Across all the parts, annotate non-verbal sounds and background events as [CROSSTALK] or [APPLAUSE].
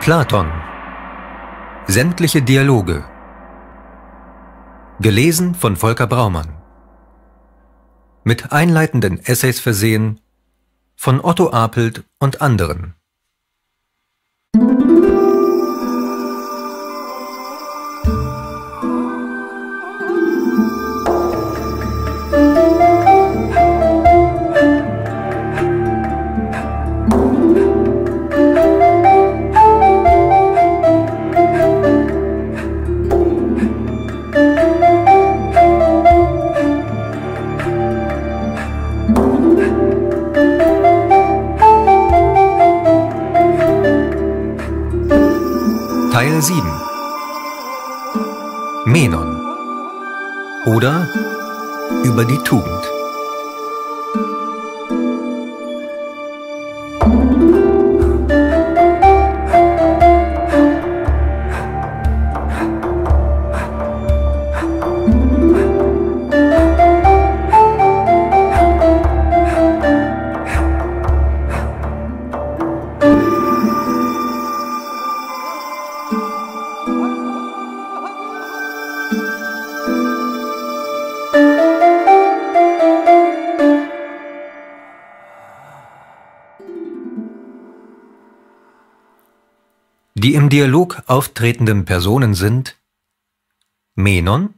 Platon Sämtliche Dialoge Gelesen von Volker Braumann Mit einleitenden Essays versehen von Otto Apelt und anderen oder über die Tugend. Die im Dialog auftretenden Personen sind Menon,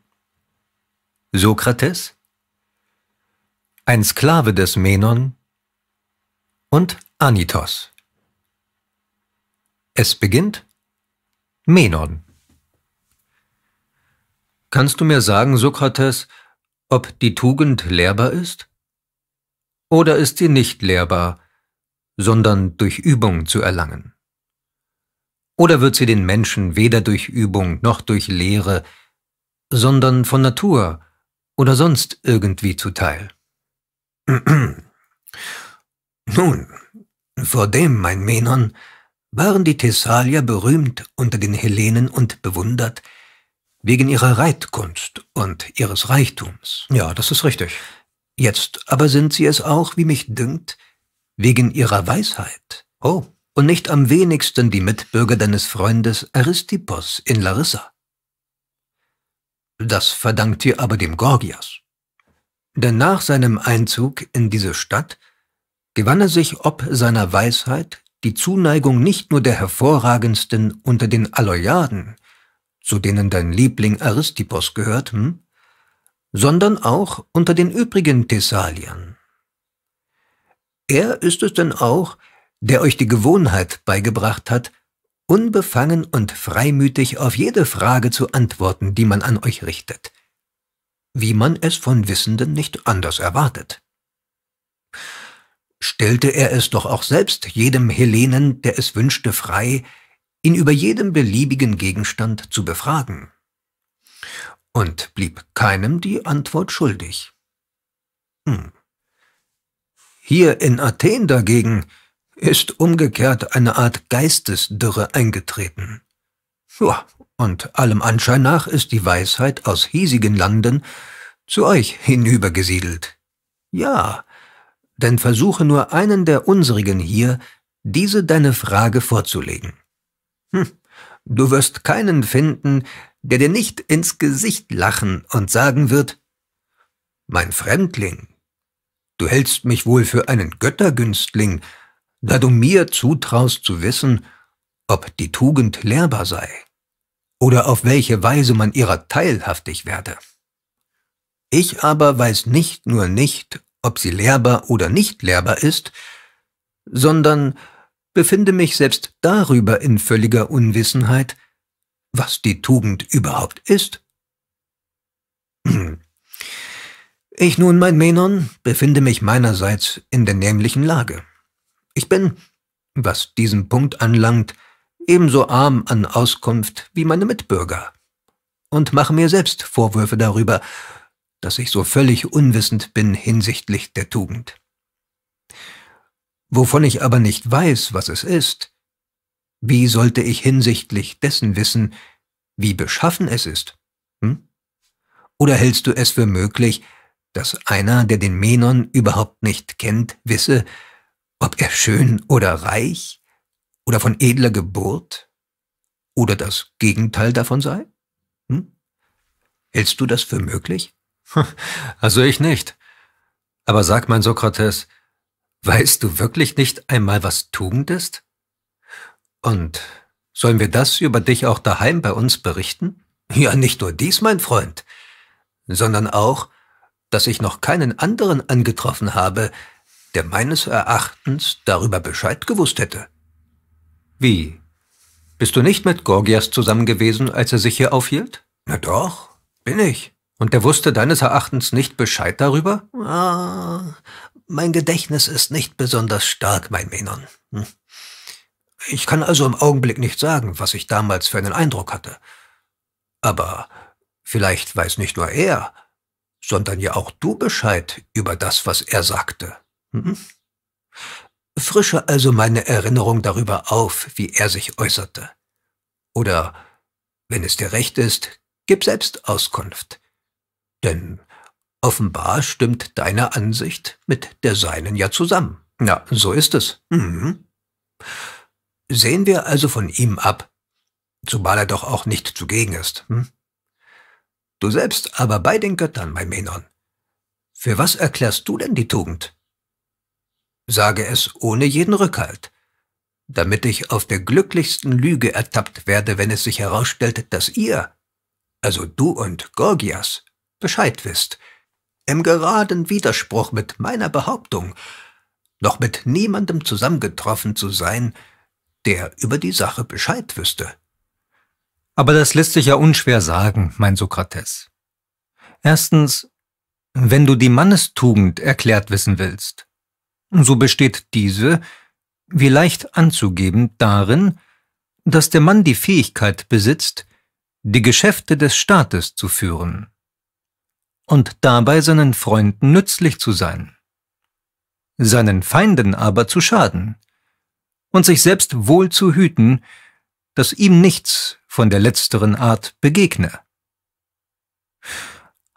Sokrates, ein Sklave des Menon und Anitos. Es beginnt Menon. Kannst du mir sagen, Sokrates, ob die Tugend lehrbar ist? Oder ist sie nicht lehrbar, sondern durch Übung zu erlangen? Oder wird sie den Menschen weder durch Übung noch durch Lehre, sondern von Natur oder sonst irgendwie zuteil? [CLEARS THROAT] Nun, vor dem, mein Menon, waren die Thessalier berühmt unter den Hellenen und bewundert wegen ihrer Reitkunst und ihres Reichtums. Ja, das ist richtig. Jetzt aber sind sie es auch, wie mich dünkt, wegen ihrer Weisheit. Oh, und nicht am wenigsten die Mitbürger deines Freundes Aristippos in Larissa. Das verdankt ihr aber dem Gorgias. Denn nach seinem Einzug in diese Stadt gewann er sich ob seiner Weisheit die Zuneigung nicht nur der hervorragendsten unter den Aloyaden, zu denen dein Liebling Aristippos gehört, hm? sondern auch unter den übrigen Thessaliern. Er ist es denn auch, der euch die Gewohnheit beigebracht hat, unbefangen und freimütig auf jede Frage zu antworten, die man an euch richtet, wie man es von Wissenden nicht anders erwartet. Stellte er es doch auch selbst jedem Hellenen, der es wünschte, frei, ihn über jeden beliebigen Gegenstand zu befragen. Und blieb keinem die Antwort schuldig. Hm. Hier in Athen dagegen ist umgekehrt eine Art Geistesdürre eingetreten. Ja, und allem Anschein nach ist die Weisheit aus hiesigen Landen zu euch hinübergesiedelt. Ja, denn versuche nur einen der unsrigen hier, diese deine Frage vorzulegen. Hm, du wirst keinen finden, der dir nicht ins Gesicht lachen und sagen wird, mein Fremdling, du hältst mich wohl für einen Göttergünstling, da du mir zutraust zu wissen, ob die Tugend lehrbar sei oder auf welche Weise man ihrer teilhaftig werde. Ich aber weiß nicht nur nicht, ob sie lehrbar oder nicht lehrbar ist, sondern befinde mich selbst darüber in völliger Unwissenheit, was die Tugend überhaupt ist. Ich nun, mein Menon, befinde mich meinerseits in der nämlichen Lage. Ich bin, was diesen Punkt anlangt, ebenso arm an Auskunft wie meine Mitbürger und mache mir selbst Vorwürfe darüber, dass ich so völlig unwissend bin hinsichtlich der Tugend. Wovon ich aber nicht weiß, was es ist, wie sollte ich hinsichtlich dessen wissen, wie beschaffen es ist? Hm? Oder hältst du es für möglich, dass einer, der den Menon überhaupt nicht kennt, wisse, ob er schön oder reich oder von edler Geburt oder das Gegenteil davon sei? Hm? Hältst du das für möglich? [LAUGHS] Also ich nicht. Aber sag mein Sokrates, weißt du wirklich nicht einmal, was Tugend ist? Und sollen wir das über dich auch daheim bei uns berichten? Ja, nicht nur dies, mein Freund, sondern auch, dass ich noch keinen anderen angetroffen habe, der meines Erachtens darüber Bescheid gewusst hätte. Wie? Bist du nicht mit Gorgias zusammen gewesen, als er sich hier aufhielt? Na doch, bin ich. Und er wusste deines Erachtens nicht Bescheid darüber? Ah, mein Gedächtnis ist nicht besonders stark, mein Menon. Hm. Ich kann also im Augenblick nicht sagen, was ich damals für einen Eindruck hatte. Aber vielleicht weiß nicht nur er, sondern ja auch du Bescheid über das, was er sagte. Mhm. Frische also meine Erinnerung darüber auf, wie er sich äußerte. Oder, wenn es dir recht ist, gib selbst Auskunft. Denn offenbar stimmt deine Ansicht mit der seinen ja zusammen. Na, ja, so ist es. Mhm. Sehen wir also von ihm ab, zumal er doch auch nicht zugegen ist. Hm? Du selbst aber bei den Göttern, mein Menon. Für was erklärst du denn die Tugend? sage es ohne jeden Rückhalt, damit ich auf der glücklichsten Lüge ertappt werde, wenn es sich herausstellt, dass ihr, also du und Gorgias, Bescheid wisst, im geraden Widerspruch mit meiner Behauptung, noch mit niemandem zusammengetroffen zu sein, der über die Sache Bescheid wüsste. Aber das lässt sich ja unschwer sagen, mein Sokrates. Erstens, wenn du die Mannestugend erklärt wissen willst, so besteht diese, wie leicht anzugeben, darin, dass der Mann die Fähigkeit besitzt, die Geschäfte des Staates zu führen und dabei seinen Freunden nützlich zu sein, seinen Feinden aber zu schaden und sich selbst wohl zu hüten, dass ihm nichts von der letzteren Art begegne.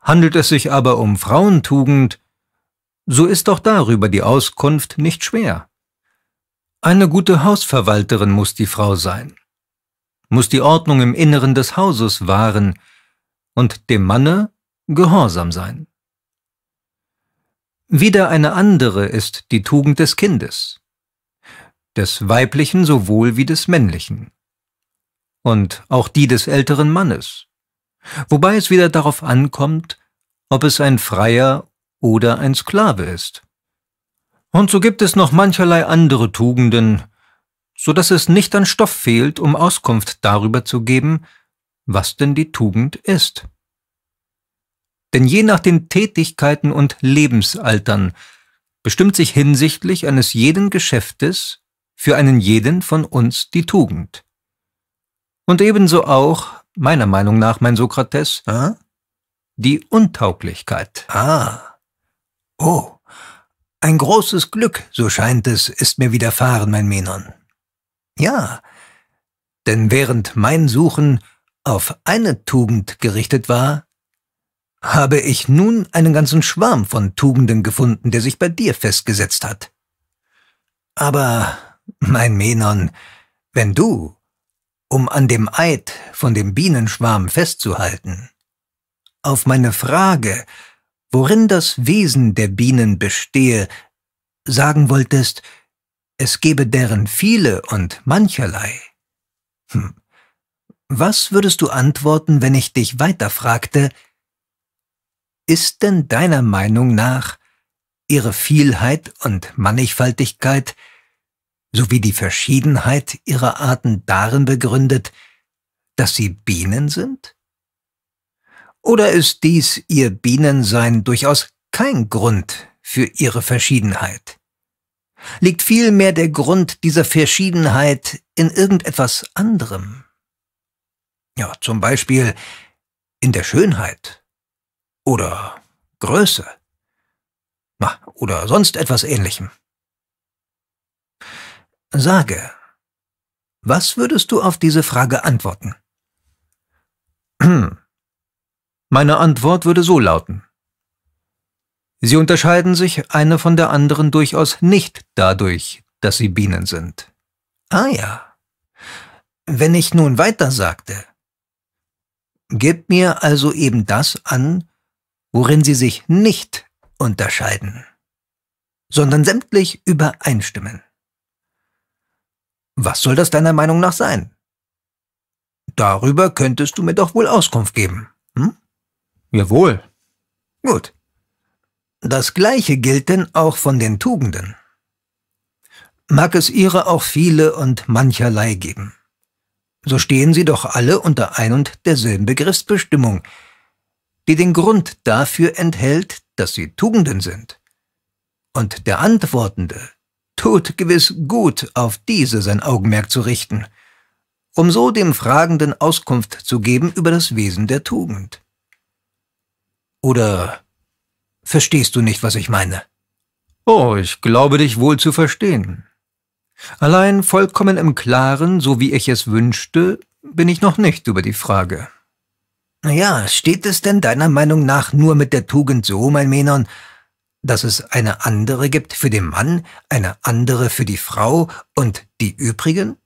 Handelt es sich aber um Frauentugend, so ist auch darüber die Auskunft nicht schwer. Eine gute Hausverwalterin muss die Frau sein, muss die Ordnung im Inneren des Hauses wahren und dem Manne gehorsam sein. Wieder eine andere ist die Tugend des Kindes, des Weiblichen sowohl wie des Männlichen, und auch die des älteren Mannes, wobei es wieder darauf ankommt, ob es ein freier oder ein Sklave ist. Und so gibt es noch mancherlei andere Tugenden, so dass es nicht an Stoff fehlt, um Auskunft darüber zu geben, was denn die Tugend ist. Denn je nach den Tätigkeiten und Lebensaltern bestimmt sich hinsichtlich eines jeden Geschäftes für einen jeden von uns die Tugend. Und ebenso auch, meiner Meinung nach, mein Sokrates, ah. die Untauglichkeit. Ah. Oh, ein großes Glück, so scheint es, ist mir widerfahren, mein Menon. Ja, denn während mein Suchen auf eine Tugend gerichtet war, habe ich nun einen ganzen Schwarm von Tugenden gefunden, der sich bei dir festgesetzt hat. Aber, mein Menon, wenn du, um an dem Eid von dem Bienenschwarm festzuhalten, auf meine Frage, worin das Wesen der Bienen bestehe, sagen wolltest, es gebe deren viele und mancherlei. Hm. Was würdest du antworten, wenn ich dich weiter fragte, ist denn deiner Meinung nach ihre Vielheit und Mannigfaltigkeit sowie die Verschiedenheit ihrer Arten darin begründet, dass sie Bienen sind? Oder ist dies ihr Bienensein durchaus kein Grund für ihre Verschiedenheit? Liegt vielmehr der Grund dieser Verschiedenheit in irgendetwas anderem? Ja, zum Beispiel in der Schönheit oder Größe na, oder sonst etwas ähnlichem. Sage, was würdest du auf diese Frage antworten? [CLEARS THROAT] Hm. Meine Antwort würde so lauten. Sie unterscheiden sich eine von der anderen durchaus nicht dadurch, dass sie Bienen sind. Ah ja. Wenn ich nun weiter sagte, gib mir also eben das an, worin sie sich nicht unterscheiden, sondern sämtlich übereinstimmen. Was soll das deiner Meinung nach sein? Darüber könntest du mir doch wohl Auskunft geben. Hm? Jawohl. Gut. Das Gleiche gilt denn auch von den Tugenden. Mag es ihre auch viele und mancherlei geben. So stehen sie doch alle unter ein und derselben Begriffsbestimmung, die den Grund dafür enthält, dass sie Tugenden sind. Und der Antwortende tut gewiss gut, auf diese sein Augenmerk zu richten, um so dem Fragenden Auskunft zu geben über das Wesen der Tugend. Oder verstehst du nicht, was ich meine? Oh, ich glaube dich wohl zu verstehen. Allein vollkommen im Klaren, so wie ich es wünschte, bin ich noch nicht über die Frage. Ja, steht es denn deiner Meinung nach nur mit der Tugend so, mein Menon, dass es eine andere gibt für den Mann, eine andere für die Frau und die übrigen?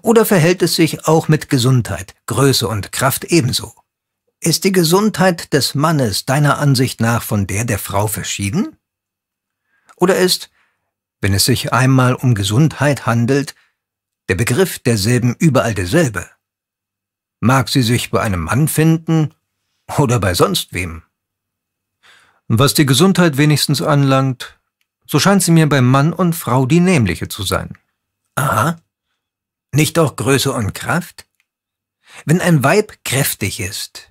Oder verhält es sich auch mit Gesundheit, Größe und Kraft ebenso? Ist die Gesundheit des Mannes deiner Ansicht nach von der der Frau verschieden? Oder ist, wenn es sich einmal um Gesundheit handelt, der Begriff derselben überall derselbe? Mag sie sich bei einem Mann finden oder bei sonst wem? Was die Gesundheit wenigstens anlangt, so scheint sie mir bei Mann und Frau die nämliche zu sein. Aha. Nicht auch Größe und Kraft? Wenn ein Weib kräftig ist,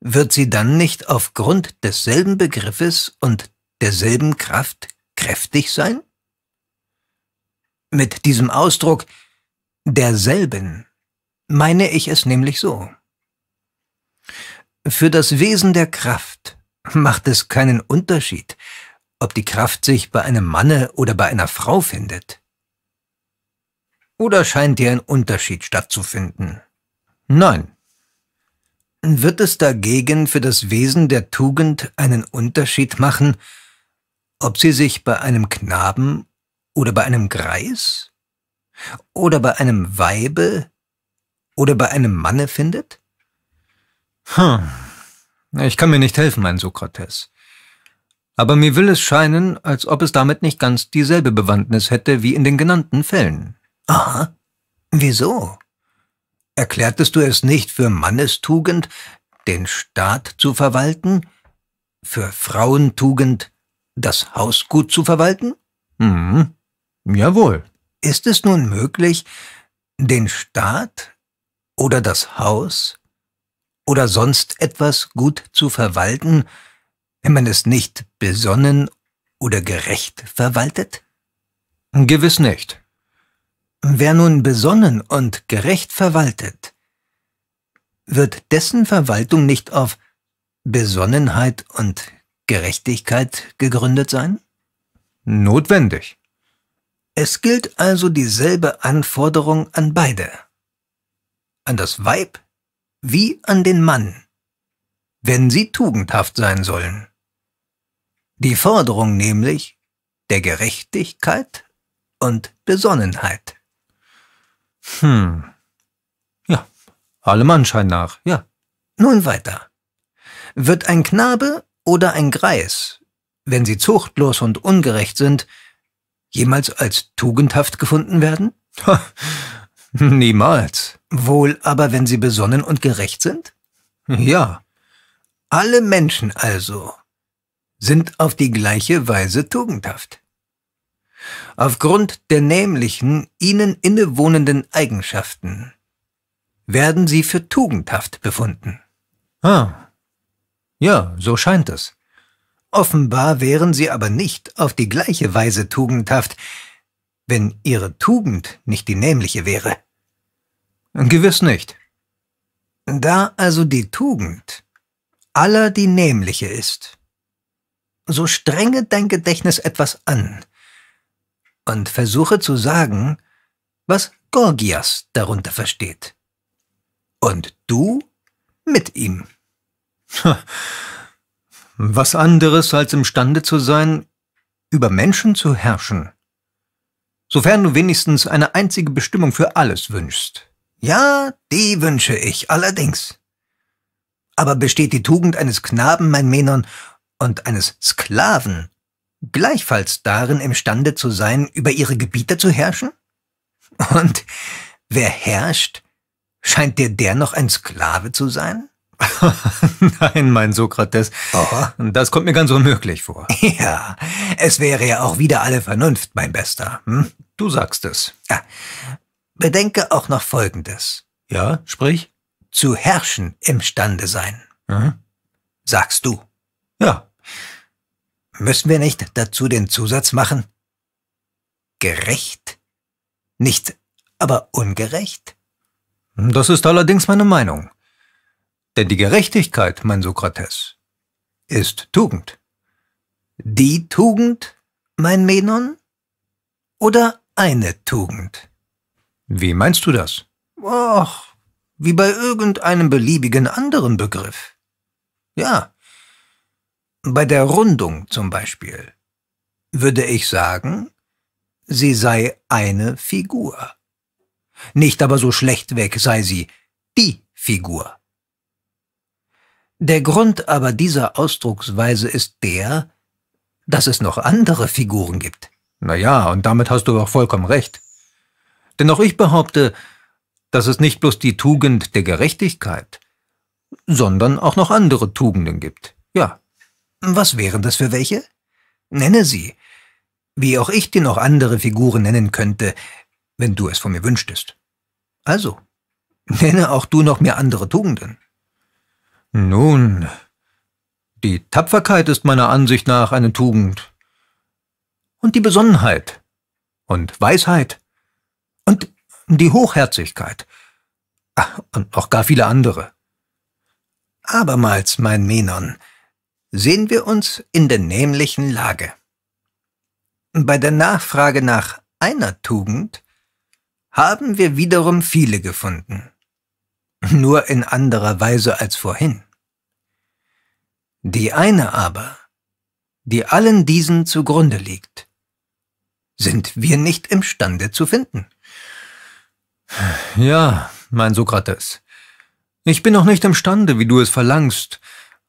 wird sie dann nicht aufgrund desselben Begriffes und derselben Kraft kräftig sein? Mit diesem Ausdruck derselben meine ich es nämlich so. Für das Wesen der Kraft macht es keinen Unterschied, ob die Kraft sich bei einem Manne oder bei einer Frau findet. Oder scheint hier ein Unterschied stattzufinden? Nein, wird es dagegen für das Wesen der Tugend einen Unterschied machen, ob sie sich bei einem Knaben oder bei einem Greis oder bei einem Weibe oder bei einem Manne findet? Hm, ich kann mir nicht helfen, mein Sokrates. Aber mir will es scheinen, als ob es damit nicht ganz dieselbe Bewandtnis hätte wie in den genannten Fällen. Aha, wieso? Erklärtest du es nicht für Mannestugend, den Staat zu verwalten? Für Frauentugend, das Haus gut zu verwalten? Hm, Jawohl. Ist es nun möglich, den Staat oder das Haus oder sonst etwas gut zu verwalten, wenn man es nicht besonnen oder gerecht verwaltet? Gewiss nicht. Wer nun besonnen und gerecht verwaltet, wird dessen Verwaltung nicht auf Besonnenheit und Gerechtigkeit gegründet sein? Notwendig. Es gilt also dieselbe Anforderung an beide. An das Weib wie an den Mann, wenn sie tugendhaft sein sollen. Die Forderung nämlich der Gerechtigkeit und Besonnenheit. Hm. Ja, allem Anschein nach, ja. Nun weiter. Wird ein Knabe oder ein Greis, wenn sie zuchtlos und ungerecht sind, jemals als tugendhaft gefunden werden? Niemals. Wohl aber, wenn sie besonnen und gerecht sind? Ja. Alle Menschen also sind auf die gleiche Weise tugendhaft aufgrund der nämlichen ihnen innewohnenden Eigenschaften werden sie für tugendhaft befunden. Ah, ja, so scheint es. Offenbar wären sie aber nicht auf die gleiche Weise tugendhaft, wenn ihre Tugend nicht die nämliche wäre. Gewiss nicht. Da also die Tugend aller die nämliche ist, so strenge dein Gedächtnis etwas an, und versuche zu sagen, was Gorgias darunter versteht. Und du mit ihm. [LAUGHS] Was anderes als imstande zu sein, über Menschen zu herrschen. Sofern du wenigstens eine einzige Bestimmung für alles wünschst. Ja, die wünsche ich allerdings. Aber besteht die Tugend eines Knaben, mein Menon, und eines Sklaven gleichfalls darin imstande zu sein, über ihre Gebiete zu herrschen? Und wer herrscht, scheint dir der noch ein Sklave zu sein? [LAUGHS] Nein, mein Sokrates, oh. das kommt mir ganz unmöglich vor. [LAUGHS] Ja, es wäre ja auch wieder alle Vernunft, mein Bester. Hm? Du sagst es. Ja. Bedenke auch noch Folgendes. Ja, sprich? Zu herrschen imstande sein. Mhm. Sagst du. Ja, Müssen wir nicht dazu den Zusatz machen? Gerecht? Nicht aber ungerecht? Das ist allerdings meine Meinung. Denn die Gerechtigkeit, mein Sokrates, ist Tugend. Die Tugend, mein Menon? Oder eine Tugend? Wie meinst du das? Ach, wie bei irgendeinem beliebigen anderen Begriff. Ja, bei der Rundung zum Beispiel würde ich sagen, sie sei eine Figur. Nicht aber so schlechtweg sei sie die Figur. Der Grund aber dieser Ausdrucksweise ist der, dass es noch andere Figuren gibt. Na ja, und damit hast du auch vollkommen recht. Denn auch ich behaupte, dass es nicht bloß die Tugend der Gerechtigkeit, sondern auch noch andere Tugenden gibt. Ja, was wären das für welche? Nenne sie. Wie auch ich dir noch andere Figuren nennen könnte, wenn du es von mir wünschtest. Also, nenne auch du noch mehr andere Tugenden. Nun, die Tapferkeit ist meiner Ansicht nach eine Tugend. Und die Besonnenheit. Und Weisheit. Und die Hochherzigkeit. Ah, und noch gar viele andere. Abermals, mein Menon, sehen wir uns in der nämlichen Lage. Bei der Nachfrage nach einer Tugend haben wir wiederum viele gefunden, nur in anderer Weise als vorhin. Die eine aber, die allen diesen zugrunde liegt, sind wir nicht imstande zu finden. Ja, mein Sokrates, ich bin noch nicht imstande, wie du es verlangst,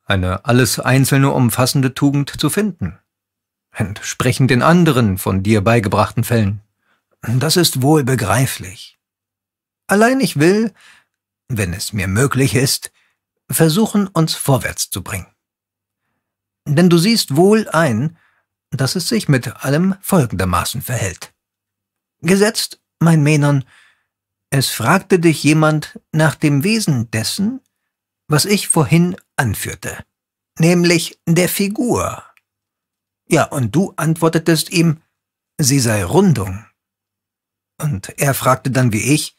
eine alles Einzelne umfassende Tugend zu finden. Entsprechend den anderen von dir beigebrachten Fällen. Das ist wohl begreiflich. Allein ich will, wenn es mir möglich ist, versuchen, uns vorwärts zu bringen. Denn du siehst wohl ein, dass es sich mit allem folgendermaßen verhält. Gesetzt, mein Menon, es fragte dich jemand nach dem Wesen dessen, was ich vorhin anführte, nämlich der Figur. Ja, und du antwortetest ihm, sie sei Rundung. Und er fragte dann wie ich,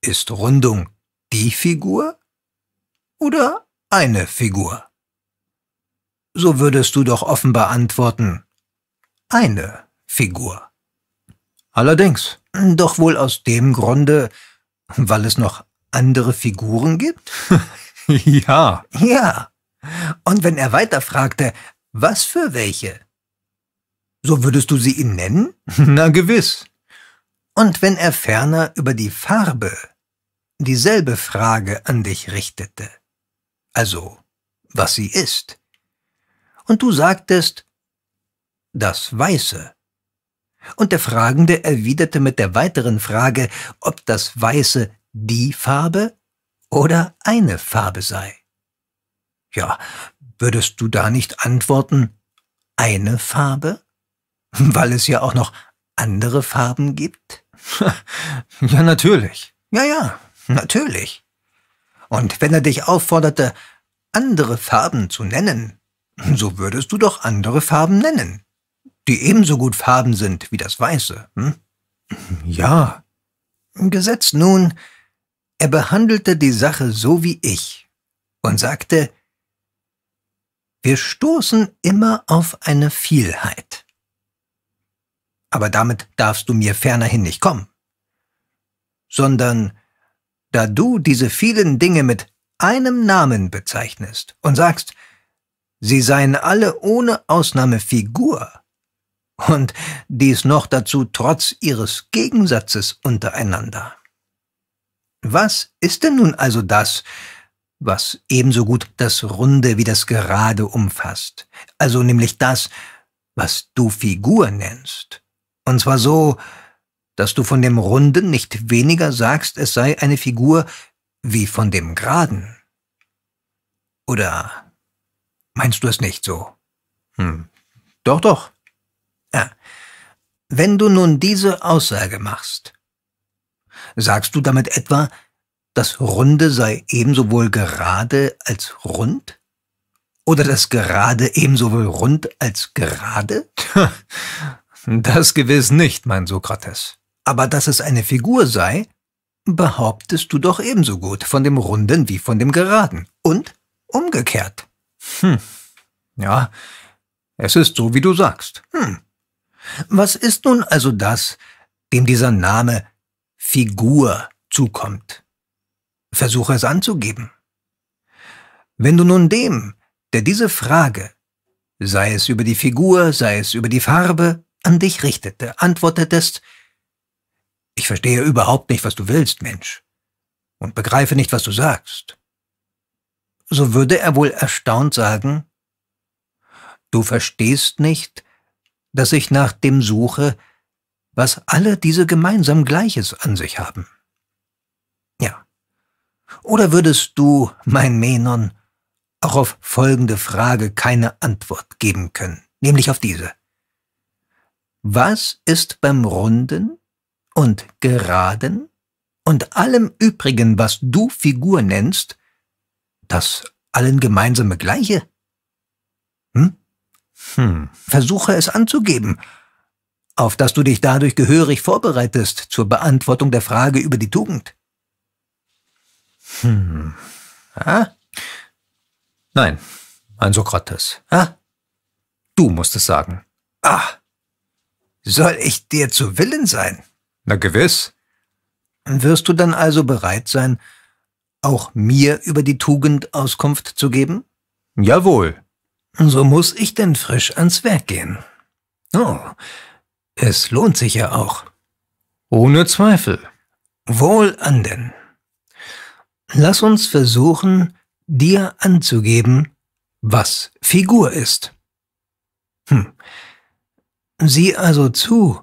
ist Rundung die Figur oder eine Figur? So würdest du doch offenbar antworten, eine Figur. Allerdings, doch wohl aus dem Grunde, weil es noch andere Figuren gibt? [LAUGHS] [LAUGHS] Ja. Ja. Und wenn er weiter fragte, was für welche? So würdest du sie ihm nennen? [LAUGHS] Na gewiss. Und wenn er ferner über die Farbe dieselbe Frage an dich richtete, also was sie ist, und du sagtest das Weiße, und der Fragende erwiderte mit der weiteren Frage, ob das Weiße die Farbe oder eine Farbe sei? Ja, würdest du da nicht antworten, eine Farbe? [LAUGHS] Weil es ja auch noch andere Farben gibt? [LAUGHS] ja, natürlich. Ja, ja, natürlich. Und wenn er dich aufforderte, andere Farben zu nennen, so würdest du doch andere Farben nennen, die ebenso gut Farben sind wie das Weiße. Hm? Ja. Gesetzt nun, er behandelte die Sache so wie ich und sagte, wir stoßen immer auf eine Vielheit. Aber damit darfst du mir fernerhin nicht kommen, sondern da du diese vielen Dinge mit einem Namen bezeichnest und sagst, sie seien alle ohne Ausnahme Figur, und dies noch dazu trotz ihres Gegensatzes untereinander. Was ist denn nun also das, was ebenso gut das Runde wie das Gerade umfasst? Also nämlich das, was du Figur nennst. Und zwar so, dass du von dem Runden nicht weniger sagst, es sei eine Figur wie von dem Geraden. Oder meinst du es nicht so? Hm. Doch, doch. Ja. Wenn du nun diese Aussage machst, Sagst du damit etwa, das Runde sei ebenso wohl gerade als rund? Oder das Gerade ebenso wohl rund als gerade? [LAUGHS] Das gewiss nicht, mein Sokrates. Aber dass es eine Figur sei, behauptest du doch ebenso gut von dem Runden wie von dem Geraden. Und umgekehrt. Hm. Ja, es ist so, wie du sagst. Hm. Was ist nun also das, dem dieser Name Figur zukommt. Versuche es anzugeben. Wenn du nun dem, der diese Frage, sei es über die Figur, sei es über die Farbe, an dich richtete, antwortetest, ich verstehe überhaupt nicht, was du willst, Mensch, und begreife nicht, was du sagst, so würde er wohl erstaunt sagen, du verstehst nicht, dass ich nach dem suche, was alle diese gemeinsam Gleiches an sich haben. Ja. Oder würdest du, mein Menon, auch auf folgende Frage keine Antwort geben können, nämlich auf diese. Was ist beim Runden und Geraden und allem Übrigen, was du Figur nennst, das allen gemeinsame Gleiche? Hm? Hm. Versuche es anzugeben, auf das du dich dadurch gehörig vorbereitest zur Beantwortung der Frage über die Tugend. Hm. Ah? Nein, ein Sokrates. Ah? Du musst es sagen. Ah. Soll ich dir zu Willen sein? Na gewiss. Wirst du dann also bereit sein, auch mir über die Tugend Auskunft zu geben? Jawohl. So muss ich denn frisch ans Werk gehen. Oh, es lohnt sich ja auch. Ohne Zweifel. Wohl an denn. Lass uns versuchen, dir anzugeben, was Figur ist. Hm. Sieh also zu,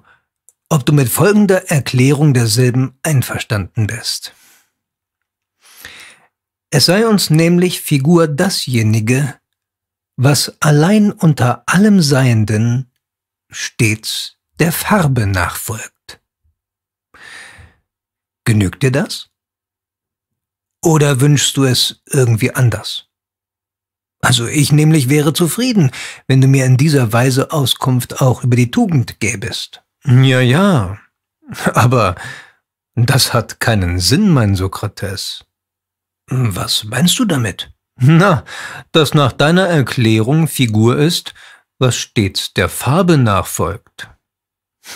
ob du mit folgender Erklärung derselben einverstanden bist. Es sei uns nämlich Figur dasjenige, was allein unter allem Seienden stets der Farbe nachfolgt. Genügt dir das? Oder wünschst du es irgendwie anders? Also ich nämlich wäre zufrieden, wenn du mir in dieser Weise Auskunft auch über die Tugend gäbest. Ja, ja, aber das hat keinen Sinn, mein Sokrates. Was meinst du damit? Na, dass nach deiner Erklärung Figur ist, was stets der Farbe nachfolgt.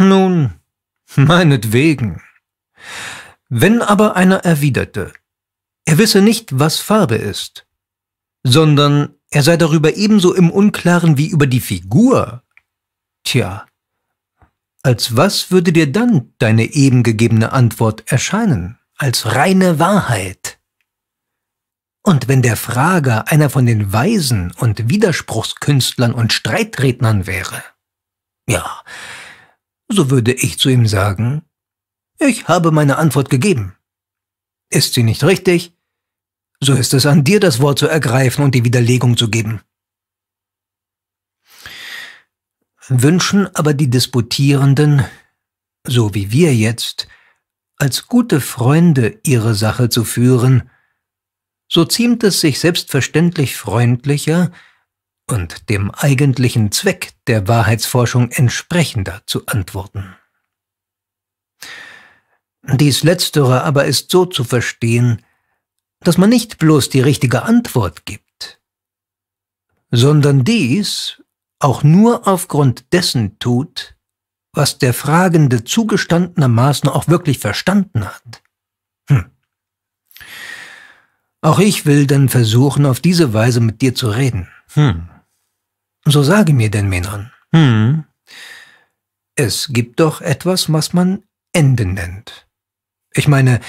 Nun, meinetwegen. Wenn aber einer erwiderte, er wisse nicht, was Farbe ist, sondern er sei darüber ebenso im Unklaren wie über die Figur, tja, als was würde dir dann deine eben gegebene Antwort erscheinen? Als reine Wahrheit. Und wenn der Frager einer von den Weisen und Widerspruchskünstlern und Streitrednern wäre, ja, so würde ich zu ihm sagen, ich habe meine Antwort gegeben. Ist sie nicht richtig, so ist es an dir, das Wort zu ergreifen und die Widerlegung zu geben. Wünschen aber die Disputierenden, so wie wir jetzt, als gute Freunde ihre Sache zu führen, so ziemt es sich selbstverständlich freundlicher, und dem eigentlichen Zweck der Wahrheitsforschung entsprechender zu antworten. Dies letztere aber ist so zu verstehen, dass man nicht bloß die richtige Antwort gibt, sondern dies auch nur aufgrund dessen tut, was der Fragende zugestandenermaßen auch wirklich verstanden hat. Hm. Auch ich will dann versuchen, auf diese Weise mit dir zu reden. Hm. So sage mir den Männern. Hm. Es gibt doch etwas, was man Ende nennt. Ich meine,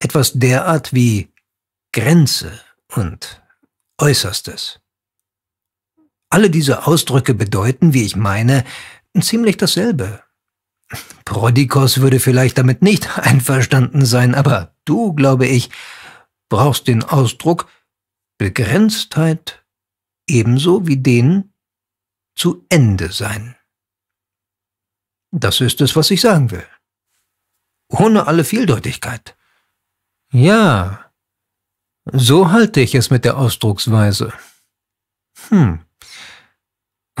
etwas derart wie Grenze und Äußerstes. Alle diese Ausdrücke bedeuten, wie ich meine, ziemlich dasselbe. Prodikos würde vielleicht damit nicht [LAUGHS] einverstanden sein, aber du, glaube ich, brauchst den Ausdruck Begrenztheit ebenso wie den zu Ende sein. Das ist es, was ich sagen will. Ohne alle Vieldeutigkeit. Ja, so halte ich es mit der Ausdrucksweise. Hm.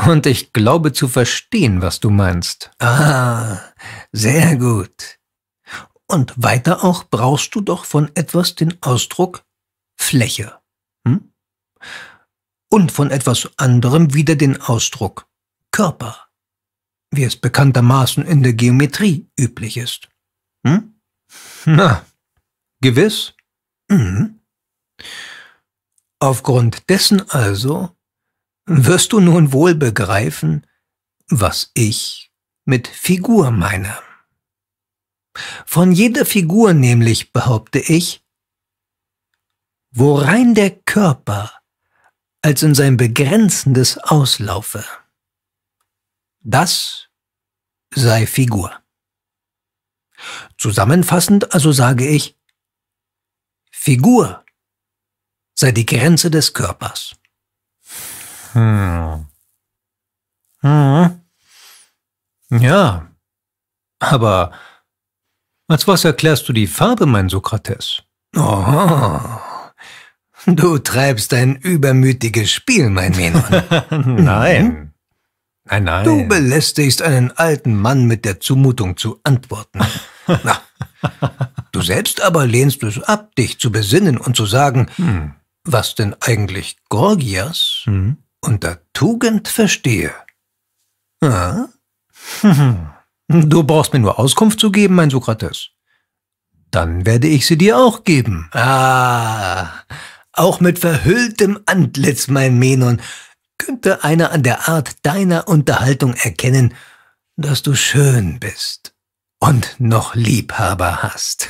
Und ich glaube zu verstehen, was du meinst. Ah, sehr gut. Und weiter auch brauchst du doch von etwas den Ausdruck Fläche und von etwas anderem wieder den Ausdruck Körper, wie es bekanntermaßen in der Geometrie üblich ist. Hm? [LAUGHS] Na, gewiss? Mhm. Aufgrund dessen also wirst du nun wohl begreifen, was ich mit Figur meine. Von jeder Figur nämlich behaupte ich, worein der Körper als in sein begrenzendes auslaufe. Das sei Figur. Zusammenfassend also sage ich, Figur sei die Grenze des Körpers. Hm. Hm. Ja. Aber als was erklärst du die Farbe, mein Sokrates? Oh. Du treibst ein übermütiges Spiel, mein Menon. [LAUGHS] nein. Hm? Nein, nein. Du belästigst einen alten Mann mit der Zumutung zu antworten. [LAUGHS] Na, du selbst aber lehnst es ab, dich zu besinnen und zu sagen, hm. was denn eigentlich Gorgias hm. unter Tugend verstehe. Ja? [LAUGHS] Du brauchst mir nur Auskunft zu geben, mein Sokrates. Dann werde ich sie dir auch geben. Ah, auch mit verhülltem Antlitz, mein Menon, könnte einer an der Art deiner Unterhaltung erkennen, dass du schön bist und noch Liebhaber hast.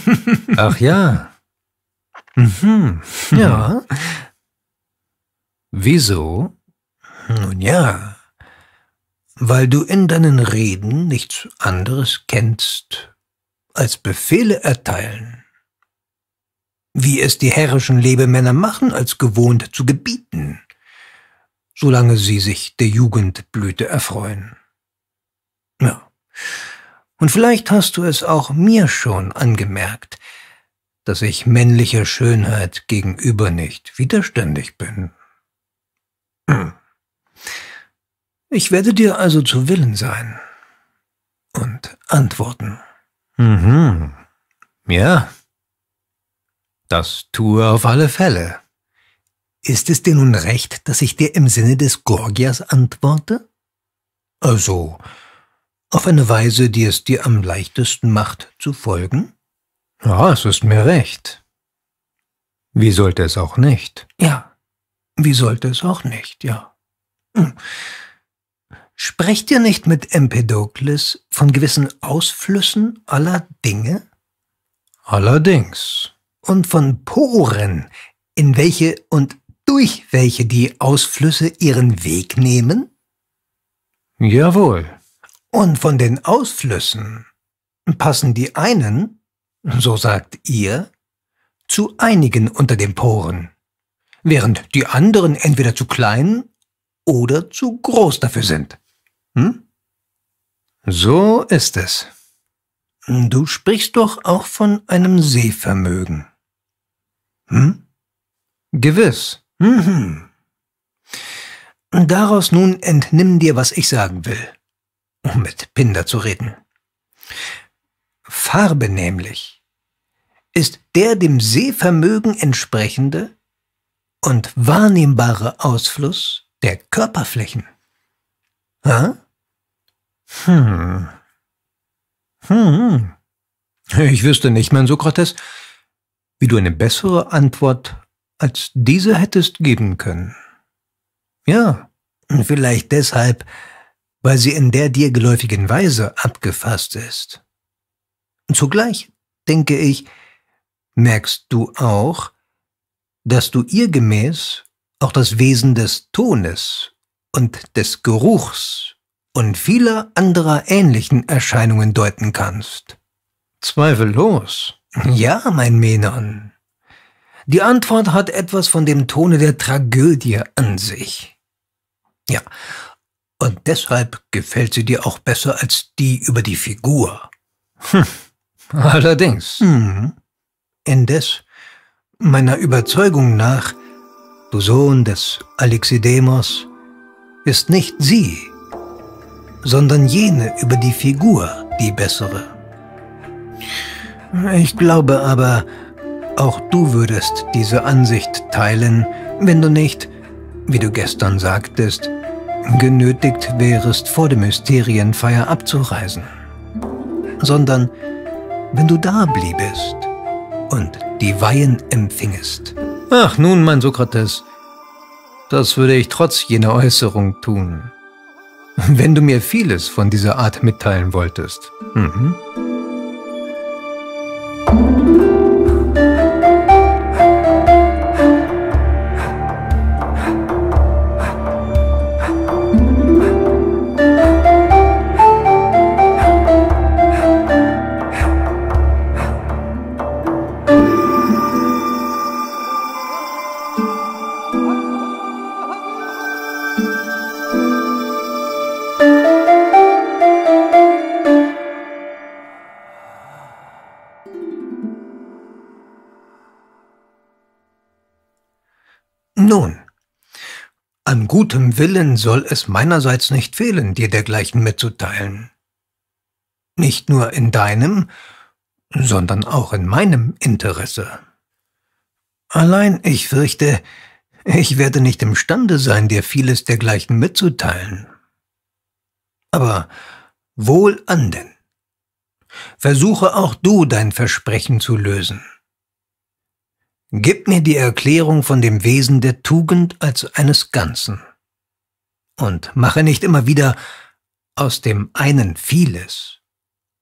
[LAUGHS] Ach ja. Mhm. Ja. Wieso? Nun ja, weil du in deinen Reden nichts anderes kennst als Befehle erteilen wie es die herrischen Lebemänner machen, als gewohnt zu gebieten, solange sie sich der Jugendblüte erfreuen. Ja. Und vielleicht hast du es auch mir schon angemerkt, dass ich männlicher Schönheit gegenüber nicht widerständig bin. [CLEARS THROAT] Ich werde dir also zu Willen sein und antworten. Mhm. Ja, das tue auf alle Fälle. Ist es dir nun recht, dass ich dir im Sinne des Gorgias antworte? Also, auf eine Weise, die es dir am leichtesten macht, zu folgen? Ja, es ist mir recht. Wie sollte es auch nicht? Ja, wie sollte es auch nicht, ja. Hm. Sprecht ihr nicht mit Empedokles von gewissen Ausflüssen aller Dinge? Allerdings und von Poren, in welche und durch welche die Ausflüsse ihren Weg nehmen? Jawohl. Und von den Ausflüssen passen die einen, so sagt ihr, zu einigen unter den Poren, während die anderen entweder zu klein oder zu groß dafür sind. Hm? So ist es. Du sprichst doch auch von einem Sehvermögen. Hm? Gewiss. Mhm. Daraus nun entnimm dir, was ich sagen will, um mit Pinder zu reden. Farbe nämlich ist der dem Sehvermögen entsprechende und wahrnehmbare Ausfluss der Körperflächen. Ha? Hm. Hm. Ich wüsste nicht, mein Sokrates, wie du eine bessere Antwort als diese hättest geben können. Ja, vielleicht deshalb, weil sie in der dir geläufigen Weise abgefasst ist. Zugleich, denke ich, merkst du auch, dass du ihr gemäß auch das Wesen des Tones und des Geruchs und vieler anderer ähnlichen Erscheinungen deuten kannst. Zweifellos. Ja, mein Menon. Die Antwort hat etwas von dem Tone der Tragödie an sich. Ja, und deshalb gefällt sie dir auch besser als die über die Figur. Hm. [LAUGHS] Allerdings. Mhm. Indes, meiner Überzeugung nach, du Sohn des Alexidemos, ist nicht sie, sondern jene über die Figur die bessere. Ich glaube aber, auch du würdest diese Ansicht teilen, wenn du nicht, wie du gestern sagtest, genötigt wärest, vor der Mysterienfeier abzureisen, sondern wenn du da bliebest und die Weihen empfingest. Ach nun, mein Sokrates, das würde ich trotz jener Äußerung tun. Wenn du mir vieles von dieser Art mitteilen wolltest. Mhm. Nun, an gutem Willen soll es meinerseits nicht fehlen, dir dergleichen mitzuteilen. Nicht nur in deinem, sondern auch in meinem Interesse. Allein ich fürchte, ich werde nicht imstande sein, dir vieles dergleichen mitzuteilen. Aber wohl an denn. Versuche auch du dein Versprechen zu lösen. Gib mir die Erklärung von dem Wesen der Tugend als eines Ganzen. Und mache nicht immer wieder aus dem einen vieles,